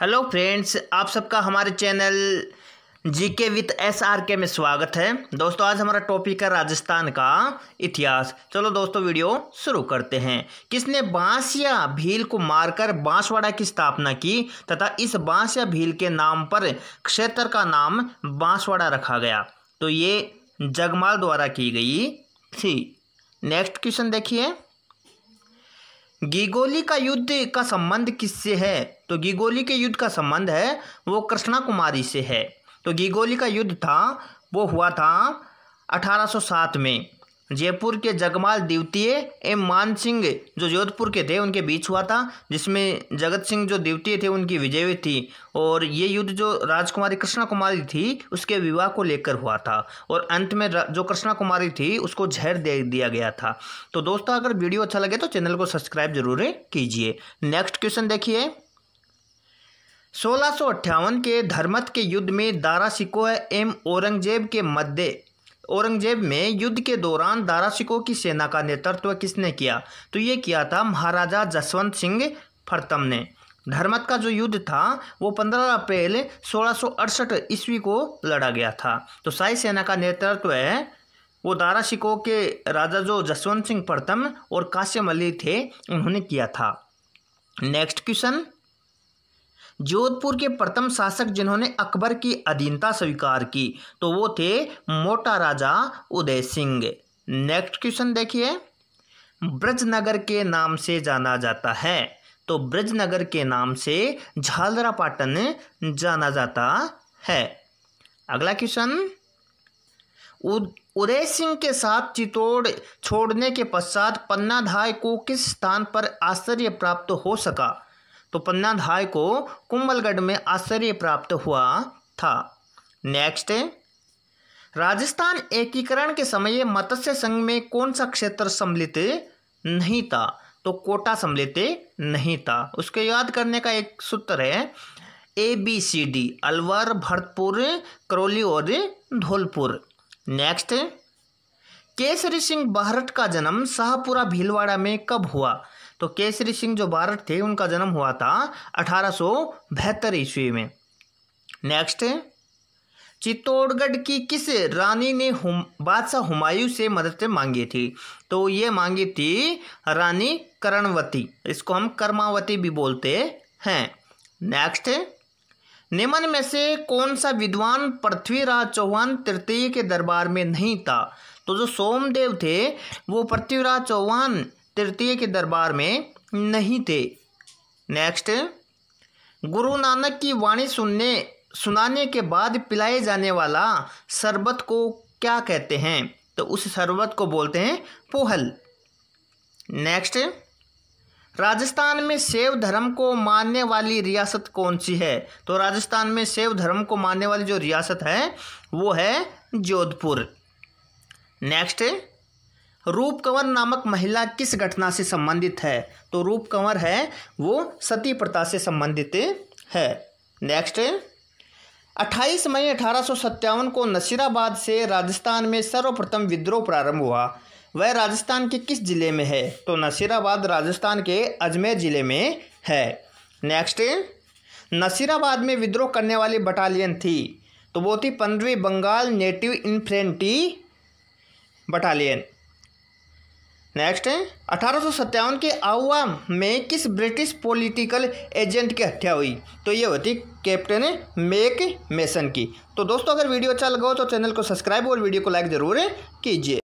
hello friends आप सबका हमारे चैनल जी के विथ एस आर के में स्वागत है दोस्तों आज हमारा टॉपिक है राजस्थान का इतिहास चलो दोस्तों वीडियो शुरू करते हैं किसने बांस या भील को मारकर बांसवाड़ा की स्थापना की तथा इस बांस या भील के नाम पर क्षेत्र का नाम बांसवाड़ा रखा गया तो ये जगमाल द्वारा की गई थी नेक्स्ट क्वेश्चन देखिए गीगोली का युद्ध का संबंध किससे है तो गीगोली के युद्ध का संबंध है वो कृष्णा कुमारी से है तो गीगोली का युद्ध था वो हुआ था 1807 में जयपुर के जगमाल द्वितीय एवं मान सिंह जो जोधपुर के थे उनके बीच हुआ था जिसमें जगत सिंह जो द्वितीय थे उनकी विजय हुई थी और ये युद्ध जो राजकुमारी कृष्णा कुमारी थी उसके विवाह को लेकर हुआ था और अंत में जो कृष्णा कुमारी थी उसको जहर दे दिया गया था तो दोस्तों अगर वीडियो अच्छा लगे तो चैनल को सब्सक्राइब जरूर कीजिए नेक्स्ट क्वेश्चन देखिए सोलह के धर्मत के युद्ध में दारा सिकोह एम औरंगजेब के मध्य औरंगजेब में युद्ध के दौरान दारा दाराशिकों की सेना का नेतृत्व किसने किया तो ये किया था महाराजा जसवंत सिंह फरतम ने धर्मत का जो युद्ध था वो 15 अप्रैल सोलह ईस्वी को लड़ा गया था तो साई सेना का नेतृत्व है वो दारा शिकोह के राजा जो जसवंत सिंह प्रथम और काश्यम अली थे उन्होंने किया था नेक्स्ट क्वेश्चन जोधपुर के प्रथम शासक जिन्होंने अकबर की अधीनता स्वीकार की तो वो थे मोटा राजा उदय सिंह नेक्स्ट क्वेश्चन देखिए ब्रजनगर के नाम से जाना जाता है तो ब्रजनगर के नाम से झालरापाटन जाना जाता है अगला क्वेश्चन उदय सिंह के साथ चित्तौड़ छोड़ने के पश्चात पन्नाधाय को किस स्थान पर आश्चर्य प्राप्त हो सका तो पन्नाधाय को कुंभलगढ़ में आश्चर्य प्राप्त हुआ था नेक्स्ट राजस्थान एकीकरण के समय मत्स्य संघ में कौन सा क्षेत्र सम्मिलित नहीं था तो कोटा सम्मिलित नहीं था उसके याद करने का एक सूत्र है A B C D Alwar Bharatpur Karauli और धौलपुर नेक्स्ट केसरी सिंह बहरट का जन्म शाहपुरा भीलवाड़ा में कब हुआ तो केसरी सिंह जो भारत थे उनका जन्म हुआ था अठारह ईस्वी में नेक्स्ट चित्तौड़गढ़ की किस रानी ने हुम बादशाह हुमायूं से मदद मांगी थी तो ये मांगी थी रानी करणवती इसको हम कर्मावती भी बोलते हैं नेक्स्ट निमन में से कौन सा विद्वान पृथ्वीराज चौहान तृतीय के दरबार में नहीं था तो जो सोमदेव थे वो पृथ्वीराज चौहान तृतीय के दरबार में नहीं थे नेक्स्ट गुरु नानक की वाणी सुनने सुनाने के बाद पिलाए जाने वाला शरबत को क्या कहते हैं तो उस शरबत को बोलते हैं पोहल नेक्स्ट राजस्थान में सेव धर्म को मानने वाली रियासत कौन सी है तो राजस्थान में सेव धर्म को मानने वाली जो रियासत है वो है जोधपुर नेक्स्ट रूप कंवर नामक महिला किस घटना से संबंधित है तो रूप कंवर है वो सती प्रथा से संबंधित है नेक्स्ट 28 मई अठारह को नसीराबाद से राजस्थान में सर्वप्रथम विद्रोह प्रारंभ हुआ वह राजस्थान के किस जिले में है तो नसीराबाद राजस्थान के अजमेर जिले में है नेक्स्ट नसीराबाद में विद्रोह करने वाली बटालियन थी तो वो थी पंद्रवी Bengal native infantry battalion next है अठारह के आउआ में किस ब्रिटिश पॉलिटिकल एजेंट की हत्या हुई तो ये होती कैप्टन मेक मेसन की तो दोस्तों अगर वीडियो अच्छा लगा हो तो चैनल को सब्सक्राइब और वीडियो को लाइक ज़रूर कीजिए